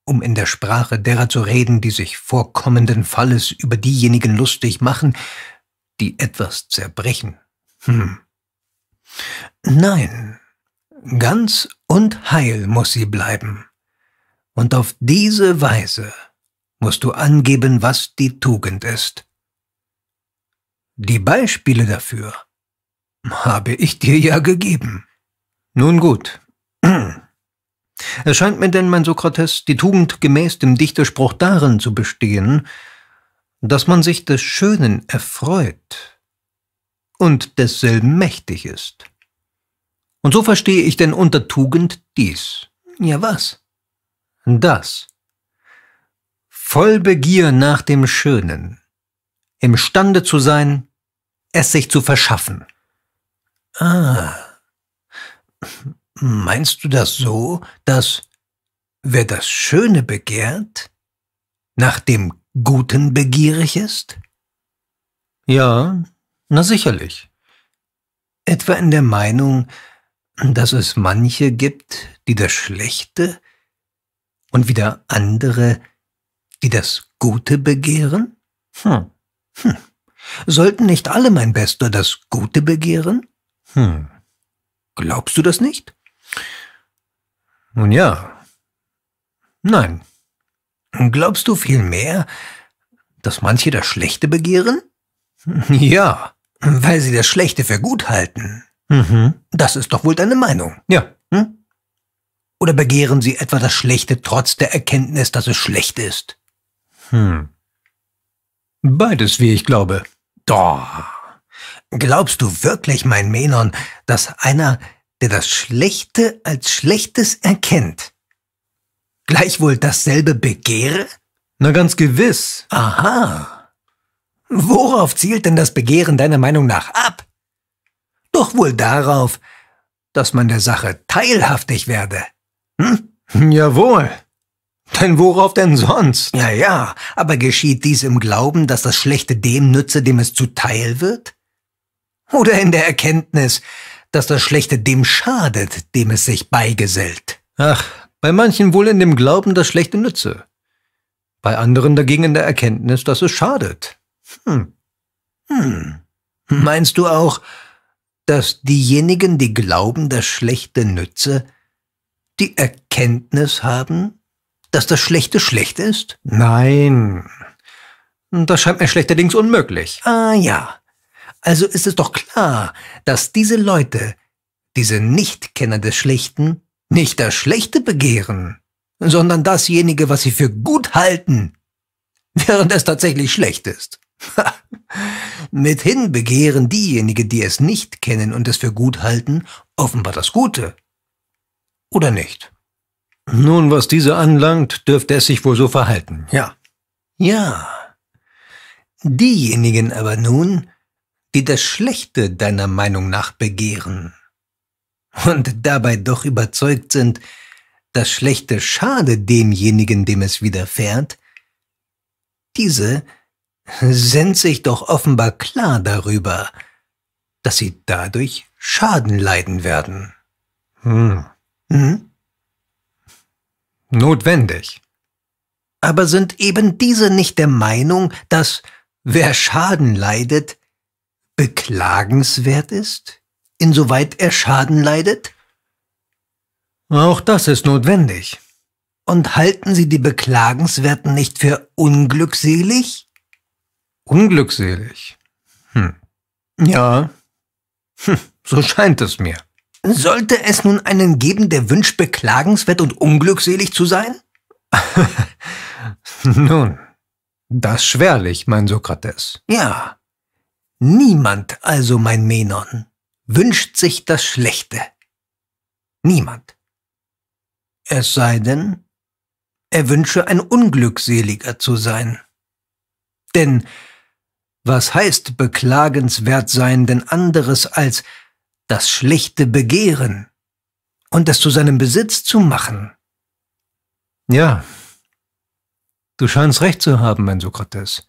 um in der Sprache derer zu reden, die sich vorkommenden Falles über diejenigen lustig machen, die etwas zerbrechen. Hm. Nein, ganz und heil muss sie bleiben. Und auf diese Weise musst du angeben, was die Tugend ist die Beispiele dafür habe ich dir ja gegeben. Nun gut. Es scheint mir denn, mein Sokrates, die Tugend gemäß dem Dichterspruch darin zu bestehen, dass man sich des Schönen erfreut und desselben mächtig ist. Und so verstehe ich denn unter Tugend dies. Ja was? Das. Voll Begier nach dem Schönen, imstande zu sein, es sich zu verschaffen. Ah. Meinst du das so, dass wer das Schöne begehrt, nach dem Guten begierig ist? Ja, na sicherlich. Etwa in der Meinung, dass es manche gibt, die das Schlechte und wieder andere, die das Gute begehren? Hm. Hm. Sollten nicht alle, mein Bester, das Gute begehren? Hm. Glaubst du das nicht? Nun ja. Nein. Glaubst du vielmehr, dass manche das Schlechte begehren? Hm, ja. Weil sie das Schlechte für gut halten. Mhm. Das ist doch wohl deine Meinung. Ja. Hm? Oder begehren sie etwa das Schlechte trotz der Erkenntnis, dass es schlecht ist? Hm. Beides, wie ich glaube. Da. Glaubst du wirklich, mein Menon, dass einer, der das Schlechte als Schlechtes erkennt, gleichwohl dasselbe begehre? Na ganz gewiss. Aha. Worauf zielt denn das Begehren deiner Meinung nach ab? Doch wohl darauf, dass man der Sache teilhaftig werde. Hm? Jawohl. Denn worauf denn sonst? Ja, ja, aber geschieht dies im Glauben, dass das Schlechte dem nütze, dem es zuteil wird? Oder in der Erkenntnis, dass das Schlechte dem schadet, dem es sich beigesellt? Ach, bei manchen wohl in dem Glauben, das Schlechte nütze. Bei anderen dagegen in der Erkenntnis, dass es schadet. Hm. Hm. hm. Meinst du auch, dass diejenigen, die glauben, das Schlechte nütze, die Erkenntnis haben, dass das Schlechte schlecht ist? Nein. Das scheint mir schlechterdings unmöglich. Ah ja. Also ist es doch klar, dass diese Leute, diese Nichtkenner des Schlechten, nicht das Schlechte begehren, sondern dasjenige, was sie für gut halten, [LAUGHS] während es tatsächlich schlecht ist. [LAUGHS] Mithin begehren diejenigen, die es nicht kennen und es für gut halten, offenbar das Gute. Oder nicht? Nun, was diese anlangt, dürfte es sich wohl so verhalten, ja. Ja. Diejenigen aber nun, die das Schlechte deiner Meinung nach begehren und dabei doch überzeugt sind, das Schlechte schade demjenigen, dem es widerfährt, diese sind sich doch offenbar klar darüber, dass sie dadurch Schaden leiden werden. Hm. Hm? notwendig. Aber sind eben diese nicht der Meinung, dass wer Schaden leidet, beklagenswert ist, insoweit er Schaden leidet? Auch das ist notwendig. Und halten Sie die Beklagenswerten nicht für unglückselig? Unglückselig? Hm. Ja. Hm, so scheint es mir. Sollte es nun einen geben, der wünscht, beklagenswert und unglückselig zu sein? [LAUGHS] nun, das schwerlich, mein Sokrates. Ja. Niemand also, mein Menon, wünscht sich das Schlechte. Niemand. Es sei denn, er wünsche ein Unglückseliger zu sein. Denn was heißt beklagenswert sein denn anderes als das schlichte Begehren und es zu seinem Besitz zu machen. Ja, du scheinst recht zu haben, mein Sokrates.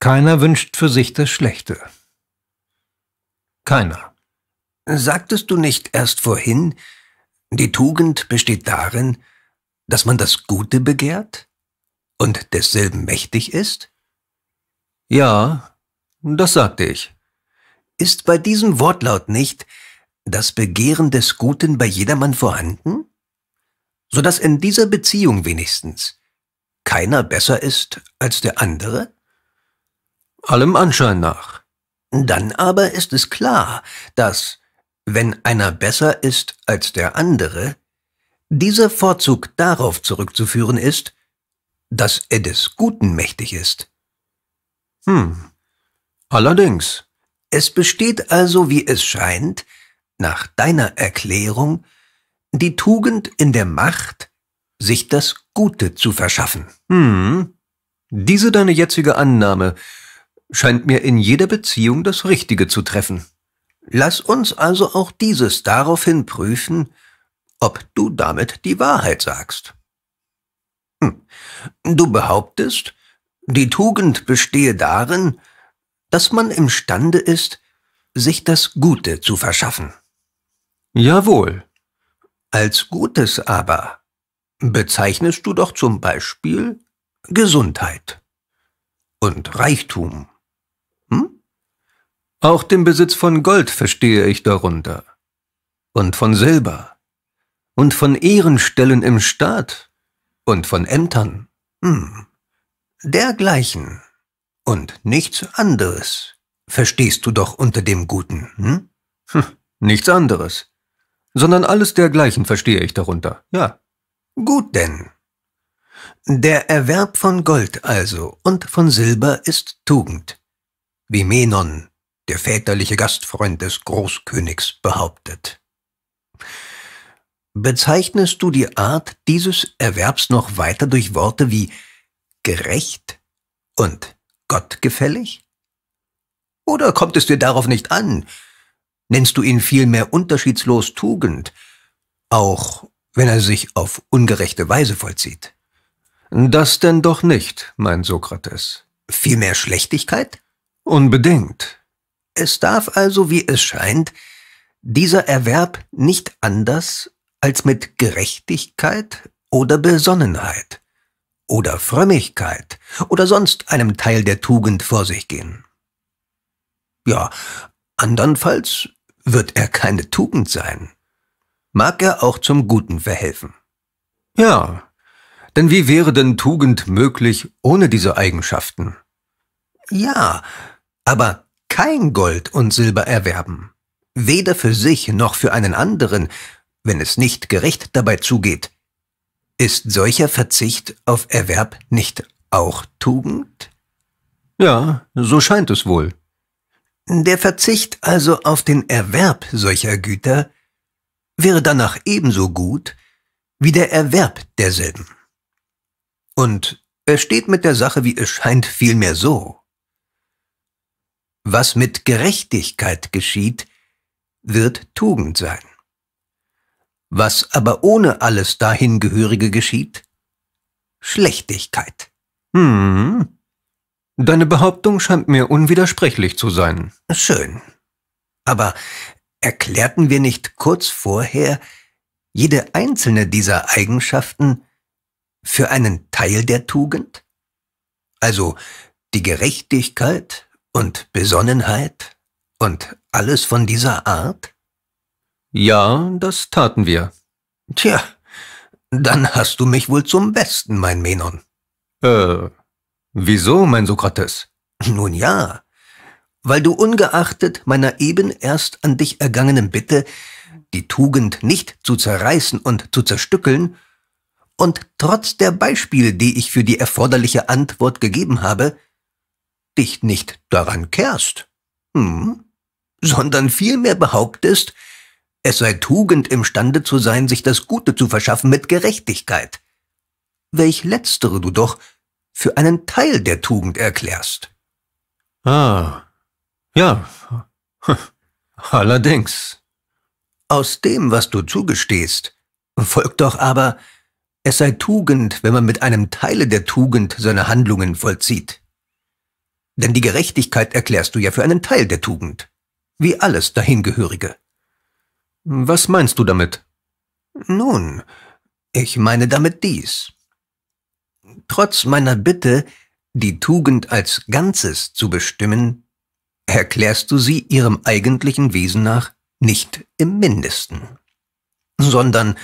Keiner wünscht für sich das Schlechte. Keiner. Sagtest du nicht erst vorhin, die Tugend besteht darin, dass man das Gute begehrt und desselben mächtig ist? Ja, das sagte ich. Ist bei diesem Wortlaut nicht das Begehren des Guten bei jedermann vorhanden? So dass in dieser Beziehung wenigstens keiner besser ist als der andere? Allem Anschein nach. Dann aber ist es klar, dass, wenn einer besser ist als der andere, dieser Vorzug darauf zurückzuführen ist, dass er des Guten mächtig ist. Hm, allerdings. Es besteht also, wie es scheint, nach deiner Erklärung, die Tugend in der Macht, sich das Gute zu verschaffen. Hm. Diese deine jetzige Annahme scheint mir in jeder Beziehung das Richtige zu treffen. Lass uns also auch dieses daraufhin prüfen, ob du damit die Wahrheit sagst. Hm. Du behauptest, die Tugend bestehe darin, dass man imstande ist, sich das Gute zu verschaffen. Jawohl. Als Gutes aber bezeichnest du doch zum Beispiel Gesundheit und Reichtum. Hm? Auch den Besitz von Gold verstehe ich darunter. Und von Silber. Und von Ehrenstellen im Staat. Und von Ämtern. Hm. Dergleichen und nichts anderes. Verstehst du doch unter dem Guten, hm? hm nichts anderes. Sondern alles dergleichen verstehe ich darunter, ja. Gut denn. Der Erwerb von Gold also und von Silber ist Tugend, wie Menon, der väterliche Gastfreund des Großkönigs, behauptet. Bezeichnest du die Art dieses Erwerbs noch weiter durch Worte wie gerecht und Gott gefällig? Oder kommt es dir darauf nicht an? Nennst du ihn vielmehr unterschiedslos Tugend, auch wenn er sich auf ungerechte Weise vollzieht? Das denn doch nicht, mein Sokrates. Vielmehr Schlechtigkeit? Unbedingt. Es darf also, wie es scheint, dieser Erwerb nicht anders als mit Gerechtigkeit oder Besonnenheit oder Frömmigkeit oder sonst einem Teil der Tugend vor sich gehen. Ja, andernfalls wird er keine Tugend sein. Mag er auch zum Guten verhelfen. Ja, denn wie wäre denn Tugend möglich ohne diese Eigenschaften? Ja, aber kein Gold und Silber erwerben, weder für sich noch für einen anderen, wenn es nicht gerecht dabei zugeht, ist solcher Verzicht auf Erwerb nicht auch Tugend? Ja, so scheint es wohl. Der Verzicht also auf den Erwerb solcher Güter wäre danach ebenso gut wie der Erwerb derselben. Und es steht mit der Sache, wie es scheint, vielmehr so. Was mit Gerechtigkeit geschieht, wird Tugend sein. Was aber ohne alles Dahingehörige geschieht? Schlechtigkeit. Hm. Deine Behauptung scheint mir unwidersprechlich zu sein. Schön. Aber erklärten wir nicht kurz vorher jede einzelne dieser Eigenschaften für einen Teil der Tugend? Also die Gerechtigkeit und Besonnenheit und alles von dieser Art? Ja, das taten wir. Tja, dann hast du mich wohl zum Besten, mein Menon. Äh, wieso, mein Sokrates? Nun ja, weil du ungeachtet meiner eben erst an dich ergangenen Bitte, die Tugend nicht zu zerreißen und zu zerstückeln, und trotz der Beispiele, die ich für die erforderliche Antwort gegeben habe, dich nicht daran kehrst, hm, sondern vielmehr behauptest, es sei Tugend, imstande zu sein, sich das Gute zu verschaffen mit Gerechtigkeit. Welch letztere du doch für einen Teil der Tugend erklärst. Ah, ja, [LAUGHS] allerdings. Aus dem, was du zugestehst, folgt doch aber, es sei Tugend, wenn man mit einem Teile der Tugend seine Handlungen vollzieht. Denn die Gerechtigkeit erklärst du ja für einen Teil der Tugend, wie alles dahingehörige. Was meinst du damit? Nun, ich meine damit dies. Trotz meiner Bitte, die Tugend als Ganzes zu bestimmen, erklärst du sie ihrem eigentlichen Wesen nach nicht im mindesten, sondern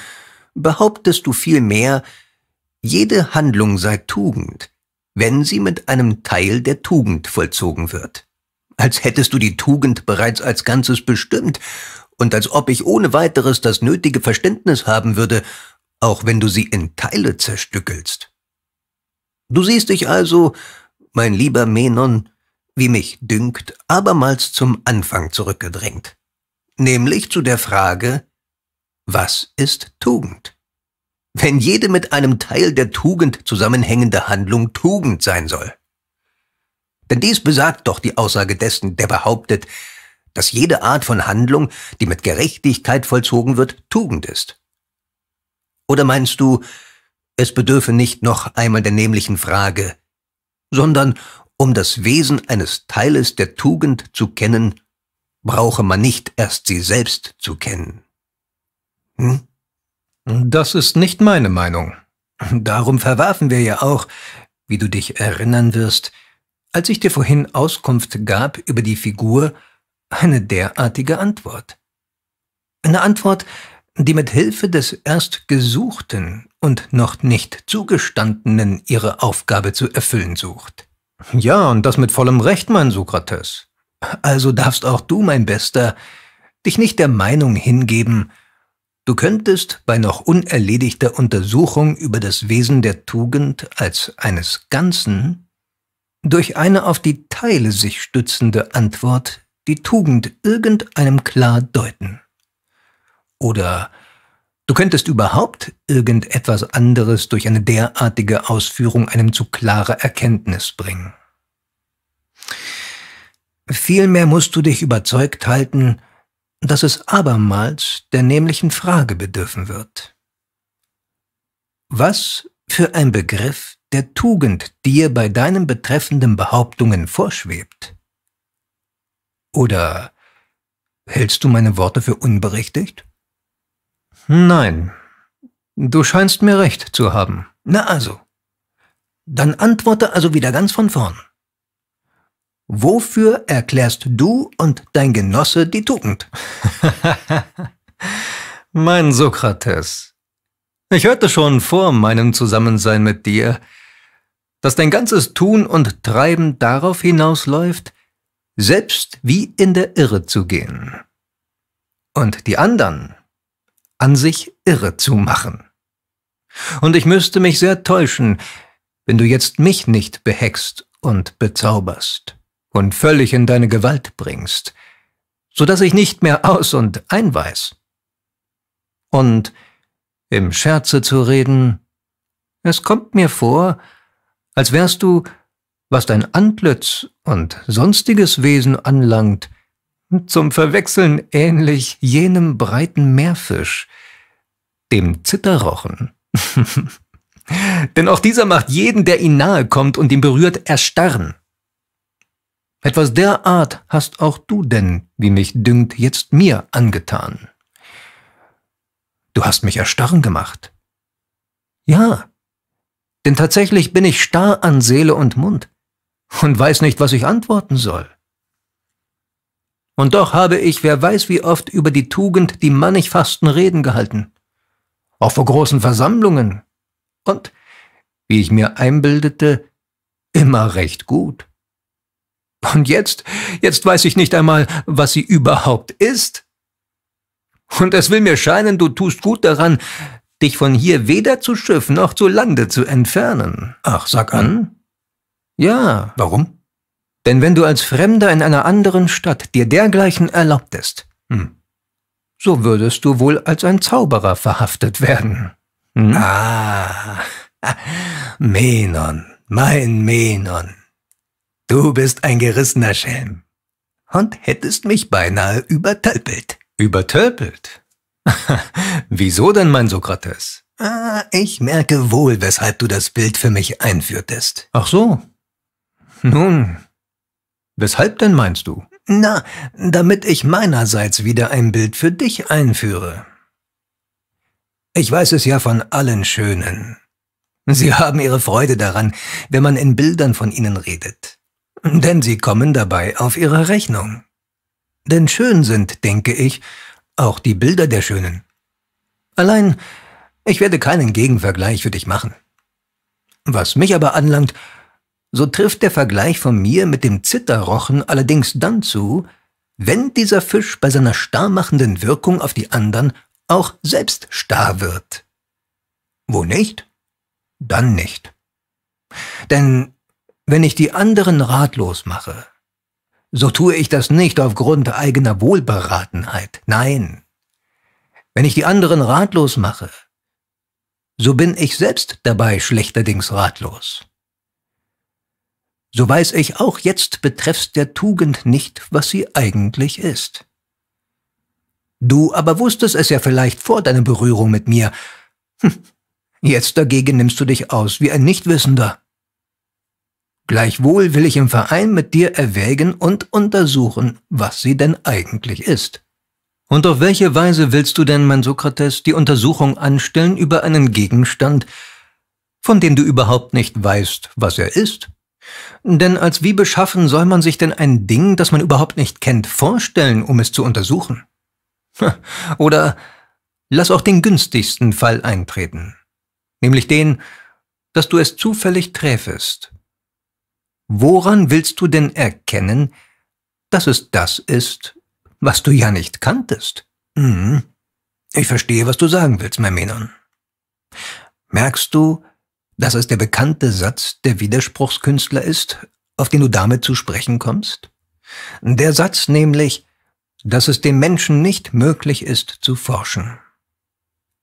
behauptest du vielmehr, jede Handlung sei Tugend, wenn sie mit einem Teil der Tugend vollzogen wird, als hättest du die Tugend bereits als Ganzes bestimmt und als ob ich ohne weiteres das nötige Verständnis haben würde, auch wenn du sie in Teile zerstückelst. Du siehst dich also, mein lieber Menon, wie mich dünkt, abermals zum Anfang zurückgedrängt, nämlich zu der Frage, was ist Tugend? Wenn jede mit einem Teil der Tugend zusammenhängende Handlung Tugend sein soll. Denn dies besagt doch die Aussage dessen, der behauptet, dass jede Art von Handlung, die mit Gerechtigkeit vollzogen wird, Tugend ist? Oder meinst du, es bedürfe nicht noch einmal der nämlichen Frage, sondern um das Wesen eines Teiles der Tugend zu kennen, brauche man nicht erst sie selbst zu kennen. Hm? Das ist nicht meine Meinung. Darum verwarfen wir ja auch, wie du dich erinnern wirst, als ich dir vorhin Auskunft gab über die Figur, eine derartige Antwort? Eine Antwort, die mit Hilfe des erst Gesuchten und noch nicht Zugestandenen ihre Aufgabe zu erfüllen sucht. Ja, und das mit vollem Recht, mein Sokrates. Also darfst auch du, mein Bester, dich nicht der Meinung hingeben, du könntest bei noch unerledigter Untersuchung über das Wesen der Tugend als eines Ganzen durch eine auf die Teile sich stützende Antwort die Tugend irgendeinem klar deuten. Oder du könntest überhaupt irgendetwas anderes durch eine derartige Ausführung einem zu klarer Erkenntnis bringen. Vielmehr musst du dich überzeugt halten, dass es abermals der nämlichen Frage bedürfen wird. Was für ein Begriff der Tugend dir bei deinen betreffenden Behauptungen vorschwebt, oder hältst du meine Worte für unberechtigt? Nein. Du scheinst mir recht zu haben. Na also. Dann antworte also wieder ganz von vorn. Wofür erklärst du und dein Genosse die Tugend? [LAUGHS] mein Sokrates, ich hörte schon vor meinem Zusammensein mit dir, dass dein ganzes Tun und Treiben darauf hinausläuft, selbst wie in der Irre zu gehen und die anderen an sich irre zu machen. Und ich müsste mich sehr täuschen, wenn du jetzt mich nicht behext und bezauberst und völlig in deine Gewalt bringst, so dass ich nicht mehr aus und ein weiß. Und im Scherze zu reden, es kommt mir vor, als wärst du was dein Antlitz und sonstiges Wesen anlangt, zum Verwechseln ähnlich jenem breiten Meerfisch, dem Zitterrochen. [LAUGHS] Denn auch dieser macht jeden, der ihn nahe kommt und ihn berührt, erstarren. Etwas der Art hast auch du denn, wie mich dünkt, jetzt mir angetan. Du hast mich erstarren gemacht. Ja, denn tatsächlich bin ich starr an Seele und Mund und weiß nicht, was ich antworten soll. Und doch habe ich, wer weiß wie oft, über die Tugend die mannigfasten Reden gehalten, auch vor großen Versammlungen und, wie ich mir einbildete, immer recht gut. Und jetzt, jetzt weiß ich nicht einmal, was sie überhaupt ist. Und es will mir scheinen, du tust gut daran, dich von hier weder zu Schiff noch zu Lande zu entfernen. Ach, sag an. Ja. Warum? Denn wenn du als Fremder in einer anderen Stadt dir dergleichen erlaubtest, hm. so würdest du wohl als ein Zauberer verhaftet werden. Hm? Ah, [LAUGHS] Menon, mein Menon, du bist ein gerissener Schelm und hättest mich beinahe übertölpelt. Übertölpelt? [LAUGHS] Wieso denn, mein Sokrates? Ah, ich merke wohl, weshalb du das Bild für mich einführtest. Ach so, hm. Nun, weshalb denn meinst du? Na, damit ich meinerseits wieder ein Bild für dich einführe. Ich weiß es ja von allen Schönen. Sie haben ihre Freude daran, wenn man in Bildern von ihnen redet. Denn sie kommen dabei auf ihre Rechnung. Denn schön sind, denke ich, auch die Bilder der Schönen. Allein, ich werde keinen Gegenvergleich für dich machen. Was mich aber anlangt, so trifft der Vergleich von mir mit dem Zitterrochen allerdings dann zu, wenn dieser Fisch bei seiner starrmachenden Wirkung auf die anderen auch selbst starr wird. Wo nicht? Dann nicht. Denn wenn ich die anderen ratlos mache, so tue ich das nicht aufgrund eigener Wohlberatenheit, nein. Wenn ich die anderen ratlos mache, so bin ich selbst dabei schlechterdings ratlos so weiß ich auch jetzt betreffs der Tugend nicht, was sie eigentlich ist. Du aber wusstest es ja vielleicht vor deiner Berührung mit mir. Hm, jetzt dagegen nimmst du dich aus wie ein Nichtwissender. Gleichwohl will ich im Verein mit dir erwägen und untersuchen, was sie denn eigentlich ist. Und auf welche Weise willst du denn, mein Sokrates, die Untersuchung anstellen über einen Gegenstand, von dem du überhaupt nicht weißt, was er ist? Denn als wie beschaffen soll man sich denn ein Ding, das man überhaupt nicht kennt, vorstellen, um es zu untersuchen? Oder lass auch den günstigsten Fall eintreten, nämlich den, dass du es zufällig träfest. Woran willst du denn erkennen, dass es das ist, was du ja nicht kanntest? Hm, ich verstehe, was du sagen willst, mein Menon. Merkst du, dass es der bekannte Satz der Widerspruchskünstler ist, auf den du damit zu sprechen kommst? Der Satz nämlich, dass es dem Menschen nicht möglich ist zu forschen.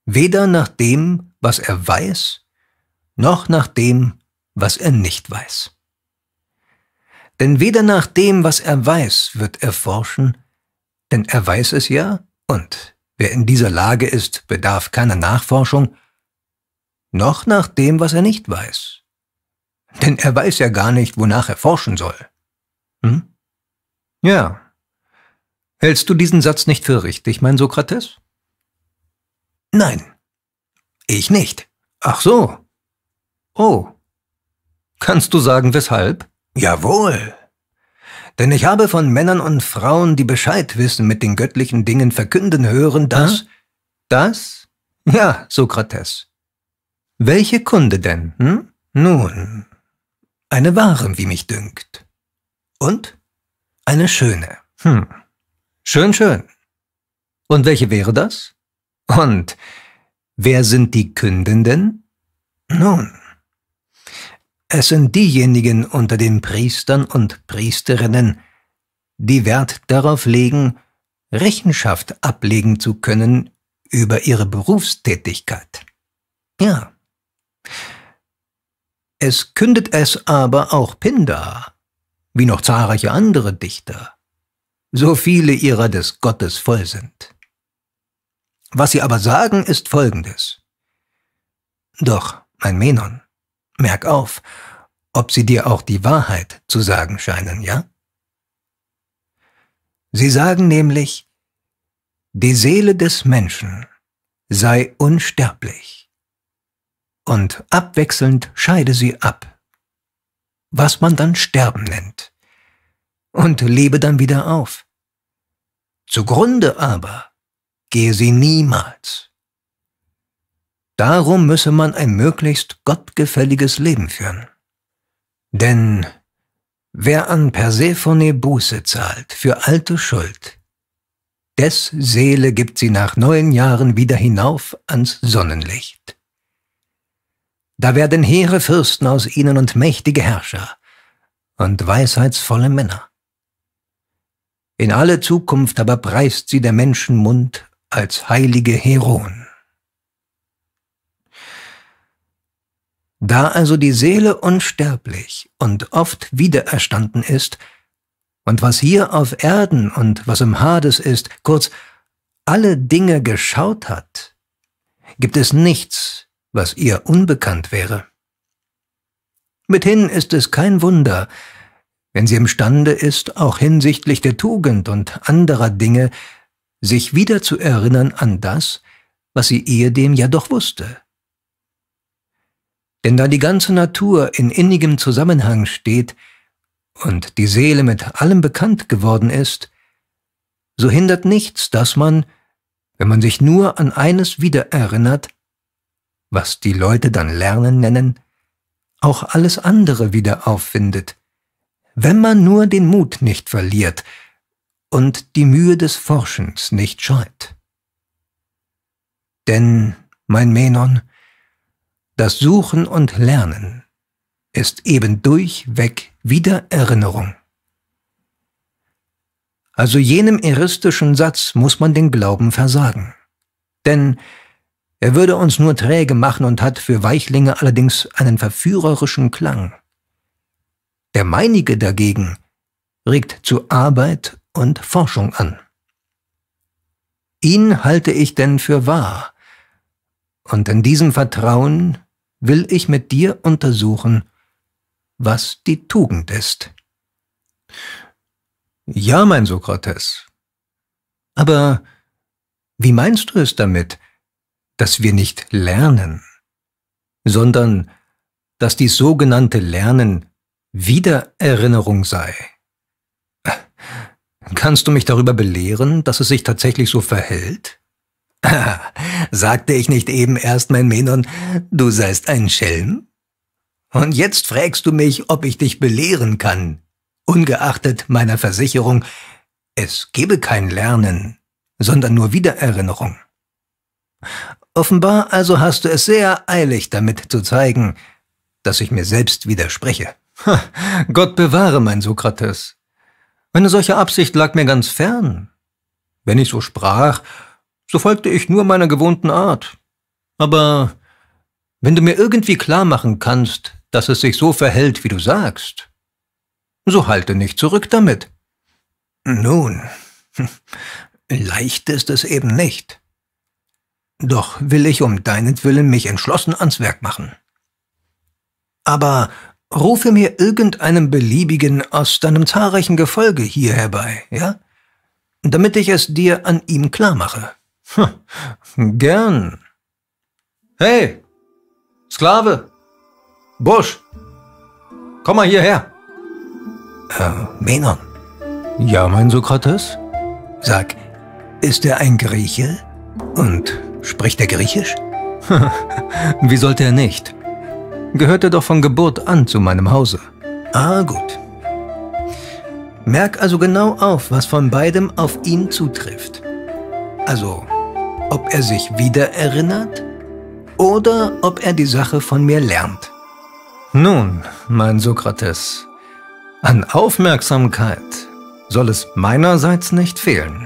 Weder nach dem, was er weiß, noch nach dem, was er nicht weiß. Denn weder nach dem, was er weiß, wird er forschen, denn er weiß es ja, und wer in dieser Lage ist, bedarf keiner Nachforschung, noch nach dem, was er nicht weiß. Denn er weiß ja gar nicht, wonach er forschen soll. Hm? Ja. Hältst du diesen Satz nicht für richtig, mein Sokrates? Nein. Ich nicht. Ach so. Oh. Kannst du sagen, weshalb? Jawohl. Denn ich habe von Männern und Frauen, die Bescheid wissen, mit den göttlichen Dingen verkünden hören, dass. Hm? Das? Ja, Sokrates. Welche Kunde denn? Hm? Nun, eine Waren, wie mich dünkt. Und? Eine schöne. Hm. Schön, schön. Und welche wäre das? Und wer sind die Kündenden? Nun, es sind diejenigen unter den Priestern und Priesterinnen, die Wert darauf legen, Rechenschaft ablegen zu können über ihre Berufstätigkeit. Ja, es kündet es aber auch Pindar, wie noch zahlreiche andere Dichter, so viele ihrer des Gottes voll sind. Was sie aber sagen, ist folgendes. Doch, mein Menon, merk auf, ob sie dir auch die Wahrheit zu sagen scheinen, ja? Sie sagen nämlich, die Seele des Menschen sei unsterblich und abwechselnd scheide sie ab, was man dann Sterben nennt, und lebe dann wieder auf. Zugrunde aber gehe sie niemals. Darum müsse man ein möglichst gottgefälliges Leben führen. Denn wer an Persephone Buße zahlt für alte Schuld, des Seele gibt sie nach neun Jahren wieder hinauf ans Sonnenlicht. Da werden hehre Fürsten aus ihnen und mächtige Herrscher und weisheitsvolle Männer. In alle Zukunft aber preist sie der Menschenmund als heilige Heron. Da also die Seele unsterblich und oft wiedererstanden ist, und was hier auf Erden und was im Hades ist, kurz alle Dinge geschaut hat, gibt es nichts, was ihr unbekannt wäre. Mithin ist es kein Wunder, wenn sie imstande ist, auch hinsichtlich der Tugend und anderer Dinge, sich wieder zu erinnern an das, was sie ehedem ja doch wusste. Denn da die ganze Natur in innigem Zusammenhang steht und die Seele mit allem bekannt geworden ist, so hindert nichts, dass man, wenn man sich nur an eines wieder erinnert, was die Leute dann Lernen nennen, auch alles andere wieder auffindet, wenn man nur den Mut nicht verliert und die Mühe des Forschens nicht scheut. Denn, mein Menon, das Suchen und Lernen ist eben durchweg Wiedererinnerung. Also jenem eristischen Satz muss man den Glauben versagen. Denn er würde uns nur träge machen und hat für Weichlinge allerdings einen verführerischen Klang. Der meinige dagegen regt zu Arbeit und Forschung an. Ihn halte ich denn für wahr, und in diesem Vertrauen will ich mit dir untersuchen, was die Tugend ist. Ja, mein Sokrates. Aber wie meinst du es damit, dass wir nicht lernen, sondern dass die sogenannte Lernen Wiedererinnerung sei. Kannst du mich darüber belehren, dass es sich tatsächlich so verhält? [LAUGHS] Sagte ich nicht eben erst, mein Menon, du seist ein Schelm? Und jetzt fragst du mich, ob ich dich belehren kann, ungeachtet meiner Versicherung, es gebe kein Lernen, sondern nur Wiedererinnerung. Offenbar also hast du es sehr eilig damit zu zeigen, dass ich mir selbst widerspreche. Gott bewahre, mein Sokrates. Eine solche Absicht lag mir ganz fern. Wenn ich so sprach, so folgte ich nur meiner gewohnten Art. Aber wenn du mir irgendwie klar machen kannst, dass es sich so verhält, wie du sagst, so halte nicht zurück damit. Nun, [LAUGHS] leicht ist es eben nicht. Doch will ich um deinetwillen mich entschlossen ans Werk machen. Aber rufe mir irgendeinen beliebigen aus deinem zahlreichen Gefolge hier herbei, ja? Damit ich es dir an ihm klar mache. Hm, gern. Hey, Sklave, Bursch, komm mal hierher. Äh, Menon. Ja, mein Sokrates? Sag, ist er ein Grieche? Und Spricht er Griechisch? [LAUGHS] Wie sollte er nicht? Gehörte doch von Geburt an zu meinem Hause. Ah, gut. Merk also genau auf, was von beidem auf ihn zutrifft. Also, ob er sich wieder erinnert oder ob er die Sache von mir lernt. Nun, mein Sokrates, an Aufmerksamkeit soll es meinerseits nicht fehlen.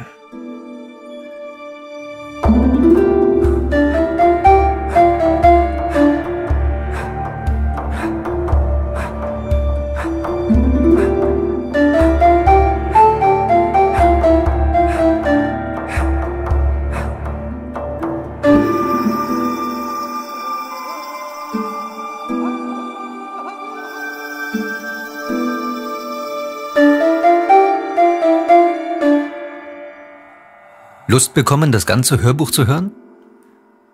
Lust bekommen, das ganze Hörbuch zu hören?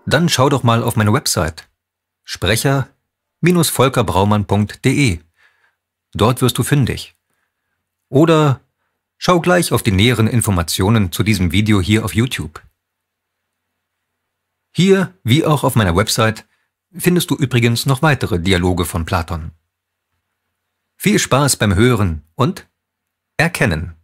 Dann schau doch mal auf meine Website sprecher-volkerbraumann.de. Dort wirst du fündig. Oder schau gleich auf die näheren Informationen zu diesem Video hier auf YouTube. Hier, wie auch auf meiner Website, findest du übrigens noch weitere Dialoge von Platon. Viel Spaß beim Hören und Erkennen.